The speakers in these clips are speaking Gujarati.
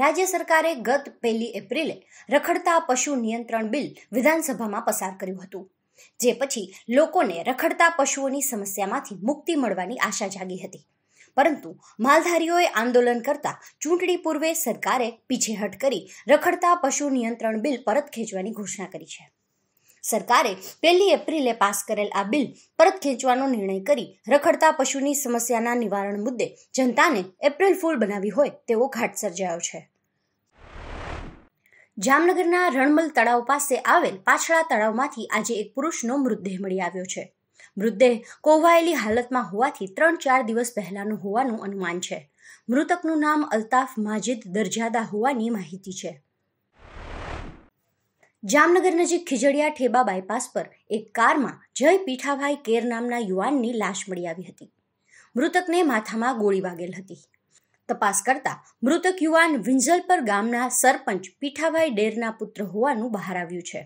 રાજ્ય સરકારે ગત પહેલી એપ્રિલે રખડતા પશુ નિયંત્રણ બિલ વિધાનસભામાં પસાર કર્યું હતું જે પછી લોકોને રખડતા પશુઓની સમસ્યામાંથી મુક્તિ મળવાની આશા જાગી હતી પરંતુ માલધારીઓએ આંદોલન કરતા ચૂંટણી પૂર્વે સરકારે પીછેહટ કરી રખડતા પશુ નિયંત્રણ બિલ પરત ખેંચવાની ઘોષણા કરી છે સરકારે પહેલી એપ્રિલે પાસ કરેલ આ બિલ પરત ખેંચવાનો નિર્ણય કરી રખડતા પશુની સમસ્યાના નિવારણ મુદ્દે જનતાને એપ્રિલ ફૂલ બનાવી હોય તેવો ઘાટ સર્જાયો છે જામનગરના રણમલ તળાવ પાસે આવેલ પાછળા તળાવમાંથી આજે એક પુરુષનો મૃતદેહ મળી આવ્યો છે મૃતદેહ કોવાયેલી હાલતમાં હોવાથી ત્રણ ચાર દિવસ પહેલાનું હોવાનું અનુમાન છે મૃતકનું નામ અલ્તાફ માજિદ દરજાદા હોવાની માહિતી છે જામનગર નજીક ખીજડીયા ઠેબા બાયપાસ પર એક કારમાં જય પીઠાભાઈ કેર નામના યુવાનની લાશ મળી આવી હતી મૃતકને માથામાં ગોળી વાગેલ હતી તપાસ કરતા મૃતક યુવાન વિંઝલપર ગામના સરપંચ પીઠાભાઈ ડેરના પુત્ર હોવાનું બહાર આવ્યું છે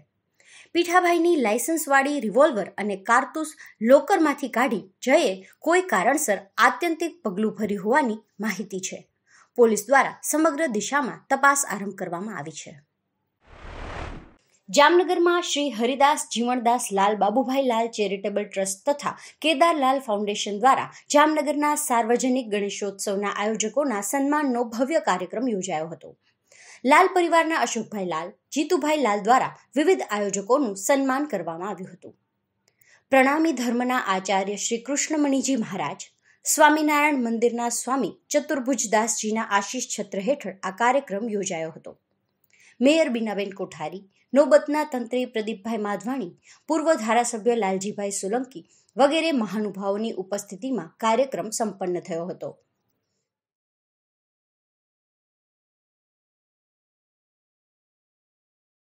પીઠાભાઈની લાયસન્સવાળી રિવોલ્વર અને કારતૂસ લોકરમાંથી કાઢી જયે કોઈ કારણસર આત્યંતિક પગલું ભર્યું હોવાની માહિતી છે પોલીસ દ્વારા સમગ્ર દિશામાં તપાસ આરંભ કરવામાં આવી છે જામનગરમાં શ્રી હરિદાસ જીવણદાસ લાલ બાબુભાઈ લાલ ચેરિટેબલ ટ્રસ્ટ તથા કેદારલાલ ફાઉન્ડેશન દ્વારા જામનગરના સાર્વજનિક ગણેશોત્સવના આયોજકોના સન્માનનો ભવ્ય કાર્યક્રમ યોજાયો હતો લાલ પરિવારના અશોકભાઈ લાલ જીતુભાઈ લાલ દ્વારા વિવિધ આયોજકોનું સન્માન કરવામાં આવ્યું હતું પ્રણામી ધર્મના આચાર્ય શ્રી કૃષ્ણમણીજી મહારાજ સ્વામિનારાયણ મંદિરના સ્વામી ચતુર્ભુજદાસજીના આશીષ છત્ર હેઠળ આ કાર્યક્રમ યોજાયો હતો મેયર બીનાબેન કોઠારી નોબતના તંત્રી પ્રદીપભાઈ માધવાણી પૂર્વ ધારાસભ્ય લાલજીભાઈ સોલંકી વગેરે મહાનુભાવોની ઉપસ્થિતિમાં કાર્યક્રમ સંપન્ન થયો હતો